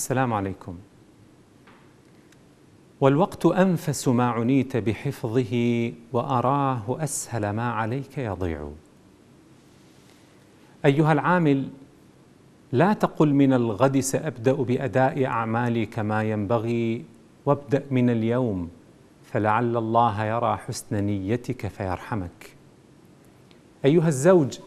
السلام عليكم والوقت أنفس ما عنيت بحفظه وأراه أسهل ما عليك يضيع أيها العامل لا تقل من الغد سأبدأ بأداء أعمالي كما ينبغي وابدأ من اليوم فلعل الله يرى حسن نيتك فيرحمك أيها الزوج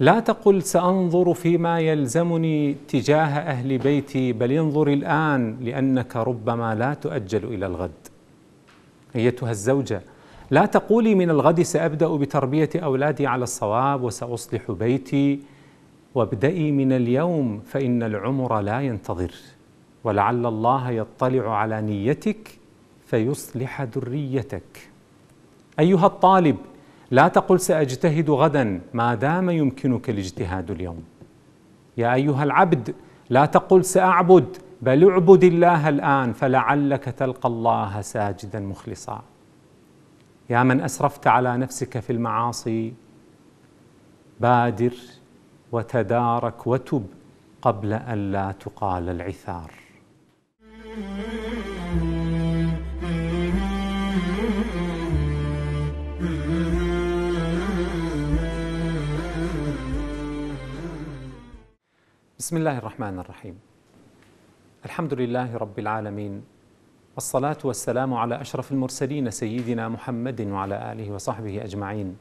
لا تقل سأنظر فيما يلزمني تجاه أهل بيتي بل انظر الآن لأنك ربما لا تؤجل إلى الغد أيتها الزوجة لا تقولي من الغد سأبدأ بتربية أولادي على الصواب وسأصلح بيتي وابدئي من اليوم فإن العمر لا ينتظر ولعل الله يطلع على نيتك فيصلح ذريتك أيها الطالب لا تقل ساجتهد غدا ما دام يمكنك الاجتهاد اليوم يا ايها العبد لا تقل ساعبد بل اعبد الله الان فلعلك تلقى الله ساجدا مخلصا يا من اسرفت على نفسك في المعاصي بادر وتدارك وتب قبل ان لا تقال العثار بسم الله الرحمن الرحيم الحمد لله رب العالمين والصلاة والسلام على أشرف المرسلين سيدنا محمد وعلى آله وصحبه أجمعين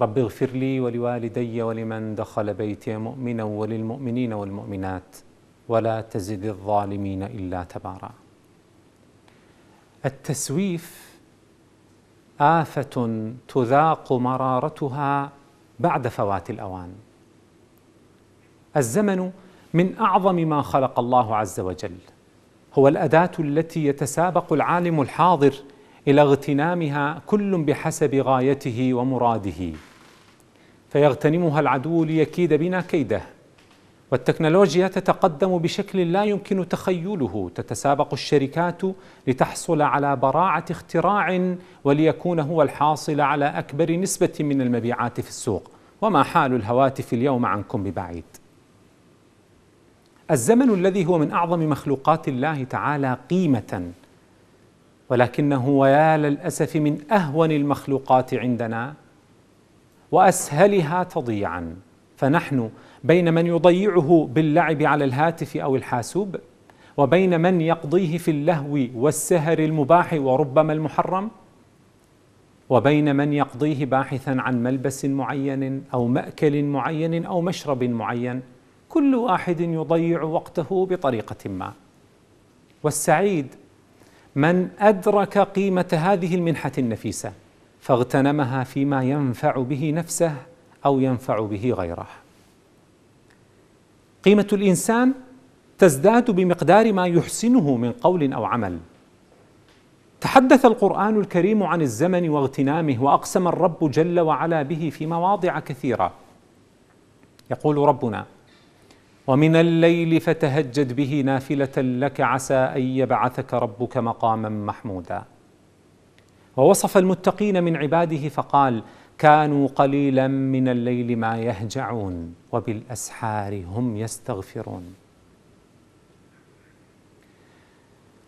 رب اغفر لي ولوالدي ولمن دخل بيتي مؤمنا وللمؤمنين والمؤمنات ولا تزد الظالمين إلا تبارا التسويف آفة تذاق مرارتها بعد فوات الأوان الزمن من اعظم ما خلق الله عز وجل هو الاداه التي يتسابق العالم الحاضر الى اغتنامها كل بحسب غايته ومراده فيغتنمها العدو ليكيد بنا كيده والتكنولوجيا تتقدم بشكل لا يمكن تخيله تتسابق الشركات لتحصل على براعه اختراع وليكون هو الحاصل على اكبر نسبه من المبيعات في السوق وما حال الهواتف اليوم عنكم ببعيد الزمن الذي هو من اعظم مخلوقات الله تعالى قيمه ولكنه ويا للاسف من اهون المخلوقات عندنا واسهلها تضيعا فنحن بين من يضيعه باللعب على الهاتف او الحاسوب وبين من يقضيه في اللهو والسهر المباح وربما المحرم وبين من يقضيه باحثا عن ملبس معين او ماكل معين او مشرب معين كل واحد يضيع وقته بطريقه ما والسعيد من ادرك قيمه هذه المنحه النفيسه فاغتنمها فيما ينفع به نفسه او ينفع به غيره قيمه الانسان تزداد بمقدار ما يحسنه من قول او عمل تحدث القران الكريم عن الزمن واغتنامه واقسم الرب جل وعلا به في مواضع كثيره يقول ربنا ومن الليل فتهجد به نافلة لك عسى أن يبعثك ربك مقاما محمودا ووصف المتقين من عباده فقال كانوا قليلا من الليل ما يهجعون وبالأسحار هم يستغفرون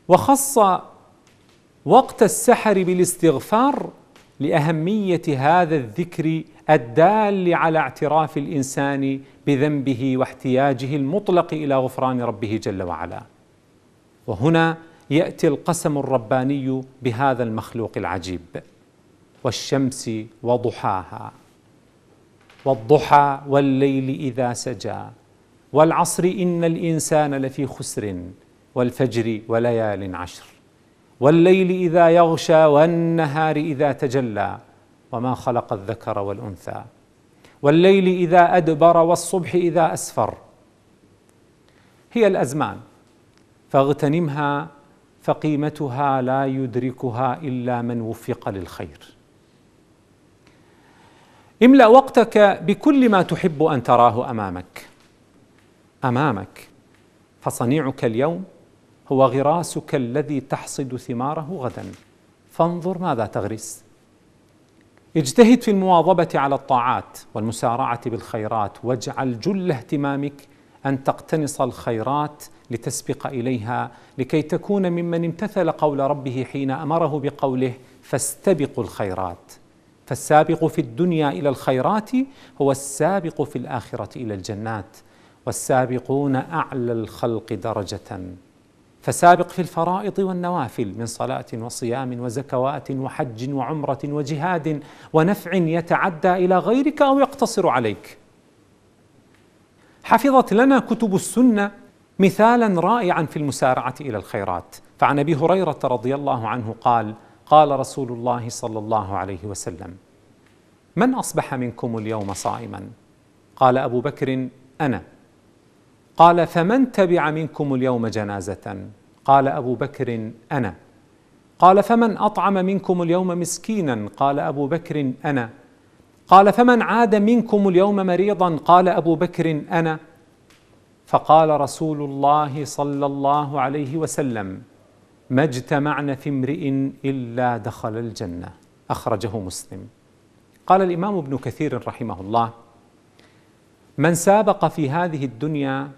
وخص وقت السحر بالاستغفار لاهميه هذا الذكر الدال على اعتراف الانسان بذنبه واحتياجه المطلق الى غفران ربه جل وعلا وهنا ياتي القسم الرباني بهذا المخلوق العجيب والشمس وضحاها والضحى والليل اذا سجى والعصر ان الانسان لفي خسر والفجر وليال عشر والليل اذا يغشى والنهار اذا تجلى وما خلق الذكر والانثى والليل اذا ادبر والصبح اذا اسفر هي الازمان فاغتنمها فقيمتها لا يدركها الا من وفق للخير املا وقتك بكل ما تحب ان تراه امامك امامك فصنيعك اليوم هو غراسك الذي تحصد ثماره غدا فانظر ماذا تغرس اجتهد في المواظبة على الطاعات والمسارعة بالخيرات واجعل جل اهتمامك أن تقتنص الخيرات لتسبق إليها لكي تكون ممن امتثل قول ربه حين أمره بقوله فاستبقوا الخيرات فالسابق في الدنيا إلى الخيرات هو السابق في الآخرة إلى الجنات والسابقون أعلى الخلق درجةً فسابق في الفرائض والنوافل من صلاة وصيام وزكوات وحج وعمرة وجهاد ونفع يتعدى إلى غيرك أو يقتصر عليك حفظت لنا كتب السنة مثالا رائعا في المسارعة إلى الخيرات فعن أبي هريرة رضي الله عنه قال قال رسول الله صلى الله عليه وسلم من أصبح منكم اليوم صائما؟ قال أبو بكر أنا قال فمن تبع منكم اليوم جنازة قال أبو بكر أنا قال فمن أطعم منكم اليوم مسكينا قال أبو بكر أنا قال فمن عاد منكم اليوم مريضا قال أبو بكر أنا فقال رسول الله صلى الله عليه وسلم ما اجتمعنا في امرئ إلا دخل الجنة أخرجه مسلم قال الإمام ابن كثير رحمه الله من سابق في هذه الدنيا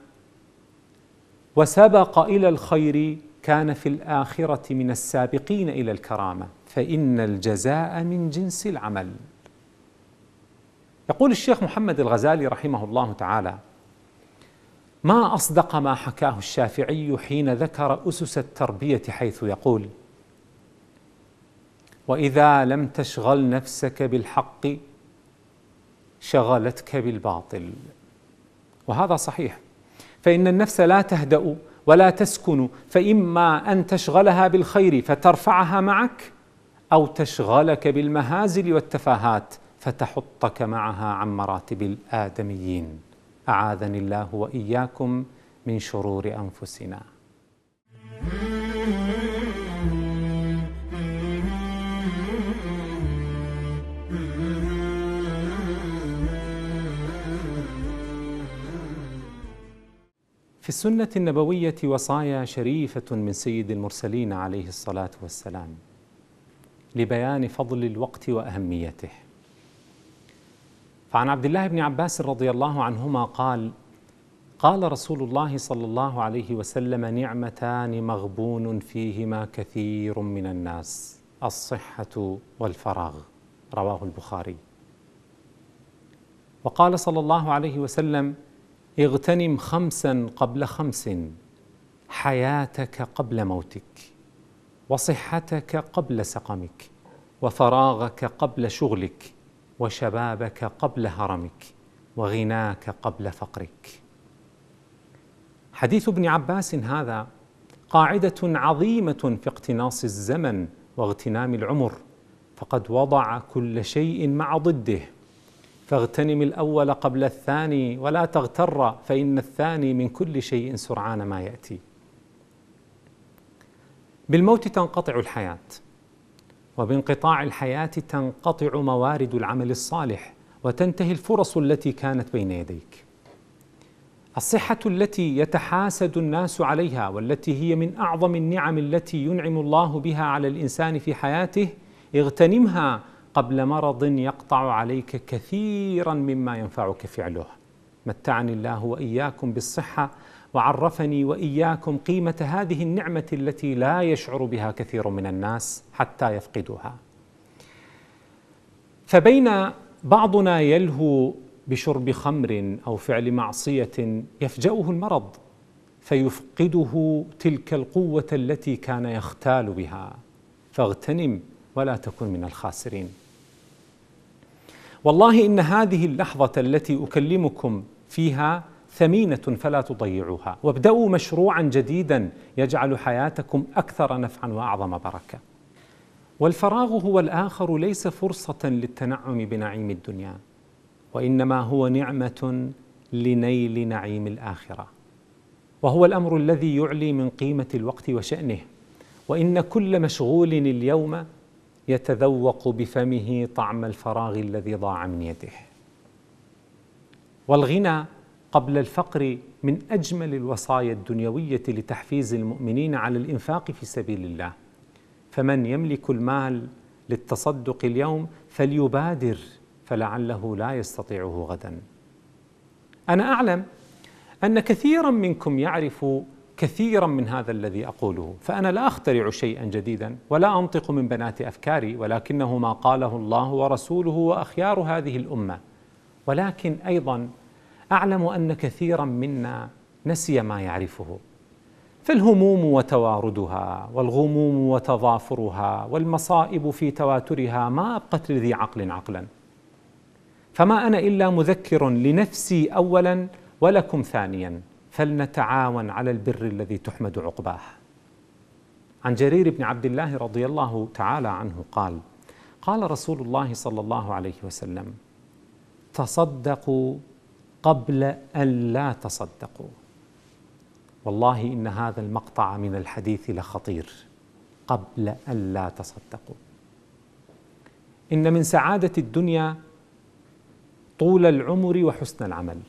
وسبق الى الخير كان في الاخره من السابقين الى الكرامه فان الجزاء من جنس العمل يقول الشيخ محمد الغزالي رحمه الله تعالى ما اصدق ما حكاه الشافعي حين ذكر اسس التربيه حيث يقول واذا لم تشغل نفسك بالحق شغلتك بالباطل وهذا صحيح فإن النفس لا تهدأ ولا تسكن فإما أن تشغلها بالخير فترفعها معك أو تشغلك بالمهازل والتفاهات فتحطك معها عن مراتب الآدميين أعاذني الله وإياكم من شرور أنفسنا في السنة النبوية وصايا شريفة من سيد المرسلين عليه الصلاة والسلام لبيان فضل الوقت وأهميته فعن عبد الله بن عباس رضي الله عنهما قال قال رسول الله صلى الله عليه وسلم نعمتان مغبون فيهما كثير من الناس الصحة والفراغ رواه البخاري وقال صلى الله عليه وسلم اغتنم خمسا قبل خمس حياتك قبل موتك وصحتك قبل سقمك وفراغك قبل شغلك وشبابك قبل هرمك وغناك قبل فقرك حديث ابن عباس هذا قاعده عظيمه في اقتناص الزمن واغتنام العمر فقد وضع كل شيء مع ضده فاغتنم الاول قبل الثاني ولا تغتر فان الثاني من كل شيء سرعان ما ياتي بالموت تنقطع الحياه وبانقطاع الحياه تنقطع موارد العمل الصالح وتنتهي الفرص التي كانت بين يديك الصحه التي يتحاسد الناس عليها والتي هي من اعظم النعم التي ينعم الله بها على الانسان في حياته اغتنمها قبل مرض يقطع عليك كثيرا مما ينفعك فعله متعني الله واياكم بالصحه وعرفني واياكم قيمه هذه النعمه التي لا يشعر بها كثير من الناس حتى يفقدها فبين بعضنا يلهو بشرب خمر او فعل معصيه يفجاه المرض فيفقده تلك القوه التي كان يختال بها فاغتنم ولا تكن من الخاسرين والله ان هذه اللحظه التي اكلمكم فيها ثمينه فلا تضيعوها وابداوا مشروعا جديدا يجعل حياتكم اكثر نفعا واعظم بركه والفراغ هو الاخر ليس فرصه للتنعم بنعيم الدنيا وانما هو نعمه لنيل نعيم الاخره وهو الامر الذي يعلي من قيمه الوقت وشانه وان كل مشغول اليوم يتذوق بفمه طعم الفراغ الذي ضاع من يده والغنى قبل الفقر من اجمل الوصايا الدنيويه لتحفيز المؤمنين على الانفاق في سبيل الله فمن يملك المال للتصدق اليوم فليبادر فلعله لا يستطيعه غدا انا اعلم ان كثيرا منكم يعرف كثيرا من هذا الذي اقوله فانا لا اخترع شيئا جديدا ولا انطق من بنات افكاري ولكنه ما قاله الله ورسوله واخيار هذه الامه ولكن ايضا اعلم ان كثيرا منا نسي ما يعرفه فالهموم وتواردها والغموم وتضافرها والمصائب في تواترها ما ابقت لذي عقل عقلا فما انا الا مذكر لنفسي اولا ولكم ثانيا فلنتعاون على البر الذي تحمد عقباه عن جرير بن عبد الله رضي الله تعالى عنه قال قال رسول الله صلى الله عليه وسلم تصدقوا قبل ان لا تصدقوا والله ان هذا المقطع من الحديث لخطير قبل ان لا تصدقوا ان من سعاده الدنيا طول العمر وحسن العمل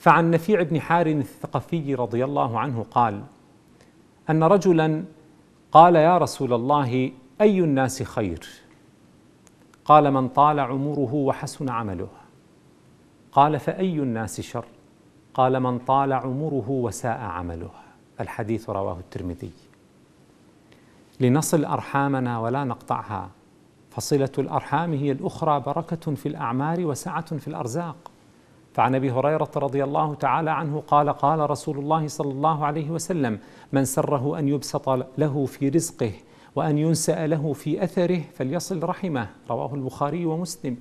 فعن نفيع بن حار الثقفي رضي الله عنه قال ان رجلا قال يا رسول الله اي الناس خير قال من طال عمره وحسن عمله قال فاي الناس شر قال من طال عمره وساء عمله الحديث رواه الترمذي لنصل ارحامنا ولا نقطعها فصله الارحام هي الاخرى بركه في الاعمار وسعه في الارزاق فعن ابي هريره رضي الله تعالى عنه قال قال رسول الله صلى الله عليه وسلم من سره ان يبسط له في رزقه وان ينسا له في اثره فليصل رحمه رواه البخاري ومسلم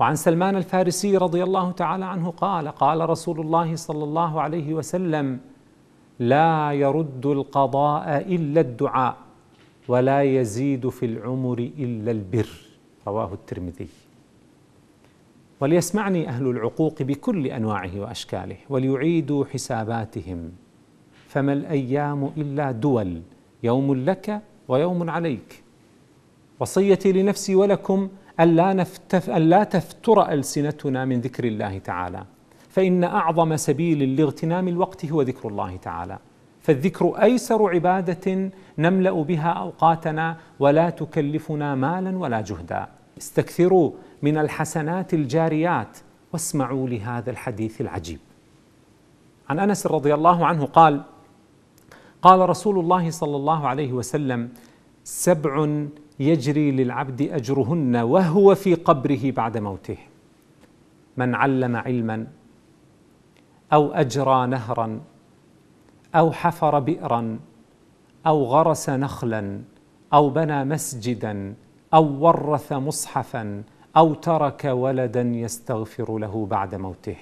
وعن سلمان الفارسي رضي الله تعالى عنه قال قال رسول الله صلى الله عليه وسلم لا يرد القضاء الا الدعاء ولا يزيد في العمر الا البر رواه الترمذي وليسمعني أهل العقوق بكل أنواعه وأشكاله وليعيدوا حساباتهم فما الأيام إلا دول يوم لك ويوم عليك وصيتي لنفسي ولكم ألا, نفتف ألا تفتر ألسنتنا من ذكر الله تعالى فإن أعظم سبيل لاغتنام الوقت هو ذكر الله تعالى فالذكر أيسر عبادة نملأ بها أوقاتنا ولا تكلفنا مالا ولا جهدا استكثروا من الحسنات الجاريات واسمعوا لهذا الحديث العجيب عن انس رضي الله عنه قال قال رسول الله صلى الله عليه وسلم سبع يجري للعبد اجرهن وهو في قبره بعد موته من علم علما او اجرى نهرا او حفر بئرا او غرس نخلا او بنى مسجدا او ورث مصحفا أو ترك ولدا يستغفر له بعد موته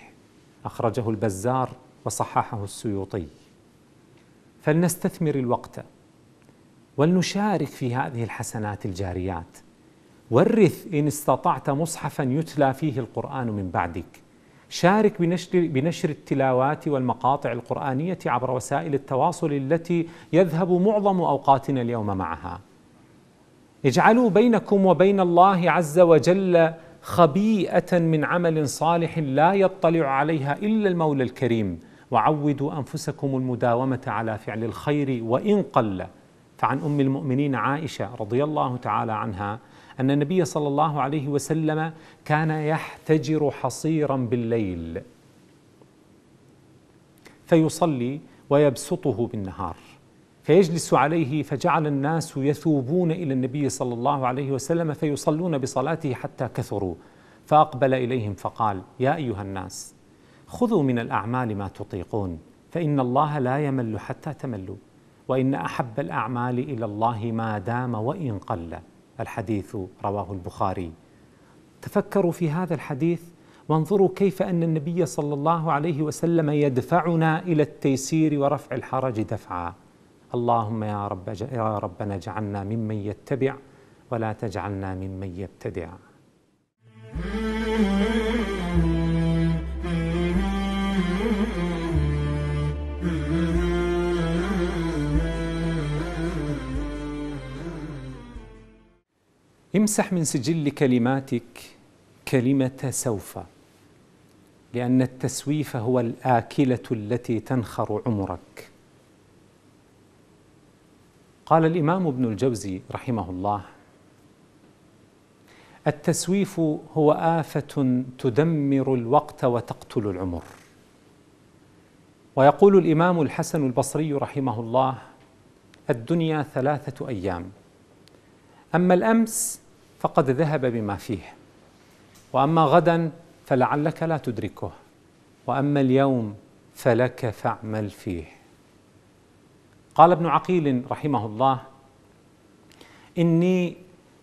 أخرجه البزار وصححه السيوطي فلنستثمر الوقت ولنشارك في هذه الحسنات الجاريات ورث إن استطعت مصحفا يتلى فيه القرآن من بعدك شارك بنشر, بنشر التلاوات والمقاطع القرآنية عبر وسائل التواصل التي يذهب معظم أوقاتنا اليوم معها اجعلوا بينكم وبين الله عز وجل خبيئه من عمل صالح لا يطلع عليها الا المولى الكريم وعودوا انفسكم المداومه على فعل الخير وان قل فعن ام المؤمنين عائشه رضي الله تعالى عنها ان النبي صلى الله عليه وسلم كان يحتجر حصيرا بالليل فيصلي ويبسطه بالنهار فيجلس عليه فجعل الناس يثوبون الى النبي صلى الله عليه وسلم فيصلون بصلاته حتى كثروا فاقبل اليهم فقال يا ايها الناس خذوا من الاعمال ما تطيقون فان الله لا يمل حتى تملوا وان احب الاعمال الى الله ما دام وان قل الحديث رواه البخاري تفكروا في هذا الحديث وانظروا كيف ان النبي صلى الله عليه وسلم يدفعنا الى التيسير ورفع الحرج دفعا اللهم يا رب يا ربنا اجعلنا ممن يتبع ولا تجعلنا ممن يبتدع امسح من سجل كلماتك كلمه سوف لان التسويف هو الاكله التي تنخر عمرك قال الإمام ابن الجوزي رحمه الله التسويف هو آفة تدمر الوقت وتقتل العمر ويقول الإمام الحسن البصري رحمه الله الدنيا ثلاثة أيام أما الأمس فقد ذهب بما فيه وأما غدا فلعلك لا تدركه وأما اليوم فلك فاعمل فيه قال ابن عقيل رحمه الله اني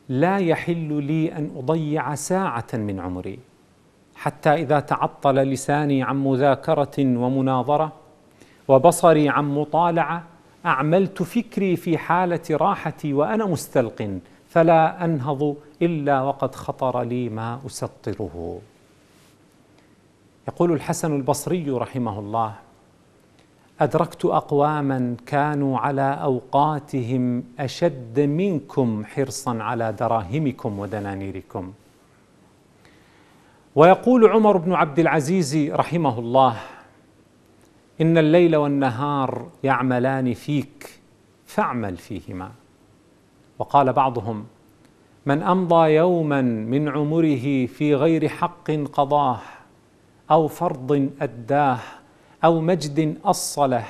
لا يحل لي ان اضيع ساعه من عمري حتى اذا تعطل لساني عن مذاكره ومناظره وبصري عن مطالعه اعملت فكري في حاله راحتي وانا مستلق فلا انهض الا وقد خطر لي ما اسطره يقول الحسن البصري رحمه الله ادركت اقواما كانوا على اوقاتهم اشد منكم حرصا على دراهمكم ودنانيركم ويقول عمر بن عبد العزيز رحمه الله ان الليل والنهار يعملان فيك فاعمل فيهما وقال بعضهم من امضى يوما من عمره في غير حق قضاه او فرض اداه أو مجد أصله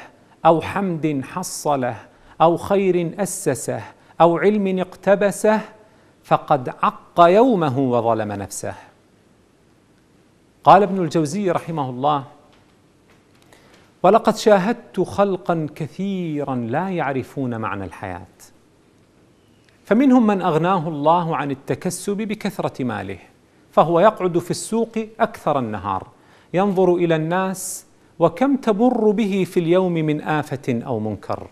أو حمد حصله أو خير أسسه أو علم اقتبسه فقد عق يومه وظلم نفسه قال ابن الجوزي رحمه الله ولقد شاهدت خلقا كثيرا لا يعرفون معنى الحياه فمنهم من اغناه الله عن التكسب بكثره ماله فهو يقعد في السوق اكثر النهار ينظر الى الناس وكم تبر به في اليوم من آفة أو منكر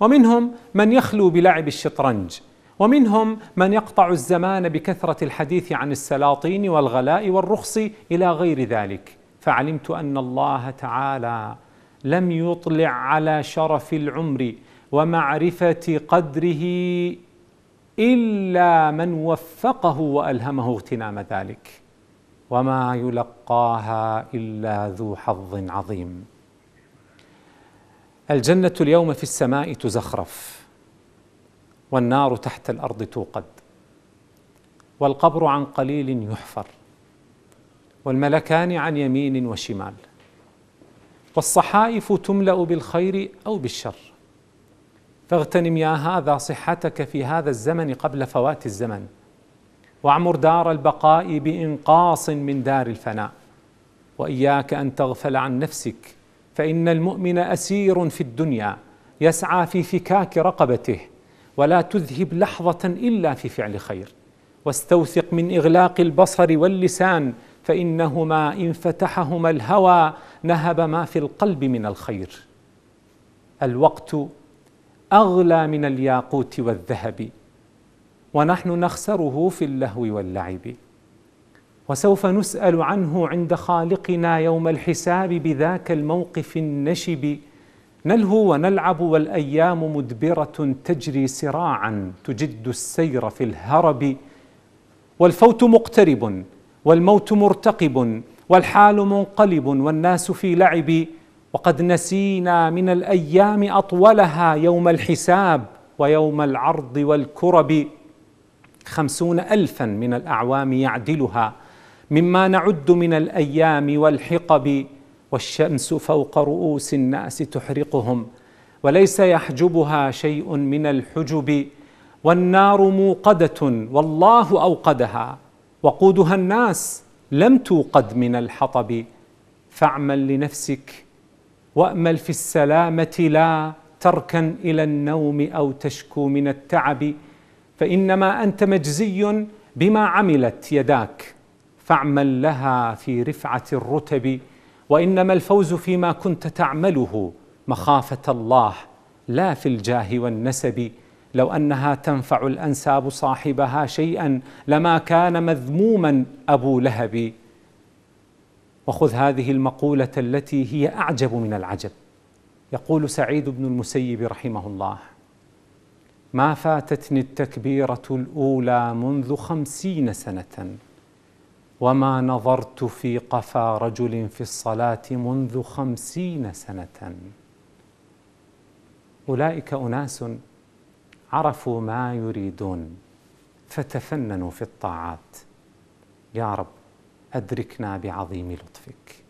ومنهم من يخلو بلعب الشطرنج ومنهم من يقطع الزمان بكثرة الحديث عن السلاطين والغلاء والرخص إلى غير ذلك فعلمت أن الله تعالى لم يطلع على شرف العمر ومعرفة قدره إلا من وفقه وألهمه اغتنام ذلك وما يلقاها الا ذو حظ عظيم الجنه اليوم في السماء تزخرف والنار تحت الارض توقد والقبر عن قليل يحفر والملكان عن يمين وشمال والصحائف تملا بالخير او بالشر فاغتنم يا هذا صحتك في هذا الزمن قبل فوات الزمن واعمر دار البقاء بانقاص من دار الفناء واياك ان تغفل عن نفسك فان المؤمن اسير في الدنيا يسعى في فكاك رقبته ولا تذهب لحظه الا في فعل خير واستوثق من اغلاق البصر واللسان فانهما ان فتحهما الهوى نهب ما في القلب من الخير الوقت اغلى من الياقوت والذهب ونحن نخسره في اللهو واللعب وسوف نسال عنه عند خالقنا يوم الحساب بذاك الموقف النشب نلهو ونلعب والايام مدبره تجري سراعا تجد السير في الهرب والفوت مقترب والموت مرتقب والحال منقلب والناس في لعب وقد نسينا من الايام اطولها يوم الحساب ويوم العرض والكرب خمسون ألفا من الأعوام يعدلها مما نعد من الأيام والحقب والشمس فوق رؤوس الناس تحرقهم وليس يحجبها شيء من الحجب والنار موقدة والله أوقدها وقودها الناس لم توقد من الحطب فاعمل لنفسك وامل في السلامه لا تركن الى النوم او تشكو من التعب فانما انت مجزي بما عملت يداك فاعمل لها في رفعه الرتب وانما الفوز فيما كنت تعمله مخافه الله لا في الجاه والنسب لو انها تنفع الانساب صاحبها شيئا لما كان مذموما ابو لهب وخذ هذه المقوله التي هي اعجب من العجب يقول سعيد بن المسيب رحمه الله ما فاتتني التكبيرة الأولى منذ خمسين سنة وما نظرت في قفا رجل في الصلاة منذ خمسين سنة أولئك أناس عرفوا ما يريدون فتفننوا في الطاعات يا رب أدركنا بعظيم لطفك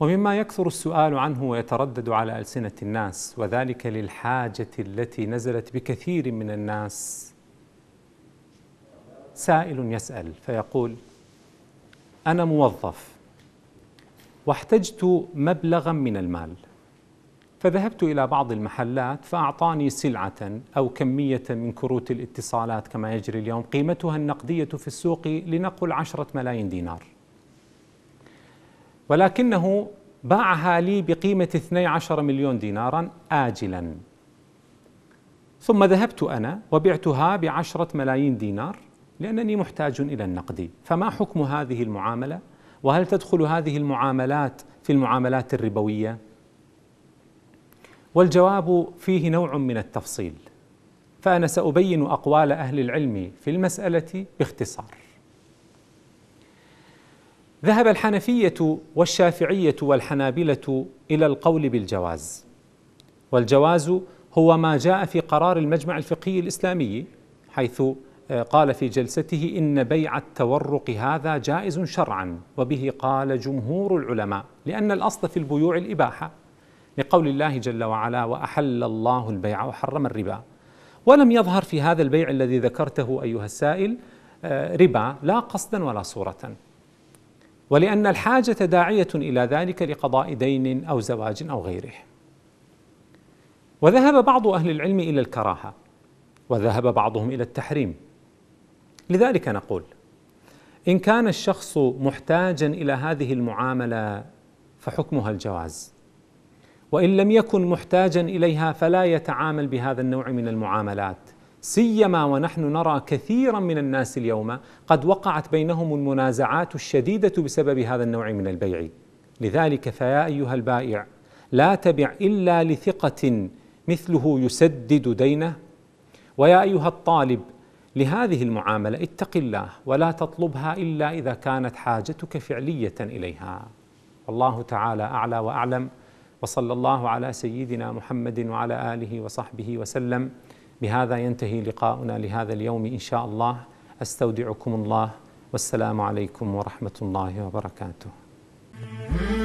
ومما يكثر السؤال عنه ويتردد على ألسنة الناس وذلك للحاجة التي نزلت بكثير من الناس سائل يسأل فيقول أنا موظف واحتجت مبلغا من المال فذهبت إلى بعض المحلات فأعطاني سلعة أو كمية من كروت الاتصالات كما يجري اليوم قيمتها النقدية في السوق لنقل عشرة ملايين دينار ولكنه باعها لي بقيمة 12 مليون دينارا آجلا ثم ذهبت أنا وبعتها بعشرة ملايين دينار لأنني محتاج إلى النقد فما حكم هذه المعاملة؟ وهل تدخل هذه المعاملات في المعاملات الربوية؟ والجواب فيه نوع من التفصيل فأنا سأبين أقوال أهل العلم في المسألة باختصار ذهب الحنفية والشافعية والحنابلة إلى القول بالجواز والجواز هو ما جاء في قرار المجمع الفقهي الإسلامي حيث آه، قال في جلسته إن بيع التورق هذا جائز شرعا وبه قال جمهور العلماء لأن الأصل في البيوع الإباحة لقول الله جل وعلا وأحل الله البيع وحرم الربا ولم يظهر في هذا البيع الذي ذكرته أيها السائل آه، ربا لا قصدا ولا صورة ولأن الحاجة داعية إلى ذلك لقضاء دين أو زواج أو غيره. وذهب بعض أهل العلم إلى الكراهة، وذهب بعضهم إلى التحريم. لذلك نقول: إن كان الشخص محتاجا إلى هذه المعاملة فحكمها الجواز. وإن لم يكن محتاجا إليها فلا يتعامل بهذا النوع من المعاملات. سيما ونحن نرى كثيرا من الناس اليوم قد وقعت بينهم المنازعات الشديده بسبب هذا النوع من البيع لذلك فيا ايها البائع لا تبع الا لثقه مثله يسدد دينه ويا ايها الطالب لهذه المعامله اتق الله ولا تطلبها الا اذا كانت حاجتك فعليه اليها والله تعالى اعلى واعلم وصلى الله على سيدنا محمد وعلى اله وصحبه وسلم بهذا ينتهي لقاؤنا لهذا اليوم إن شاء الله استودعكم الله والسلام عليكم ورحمة الله وبركاته.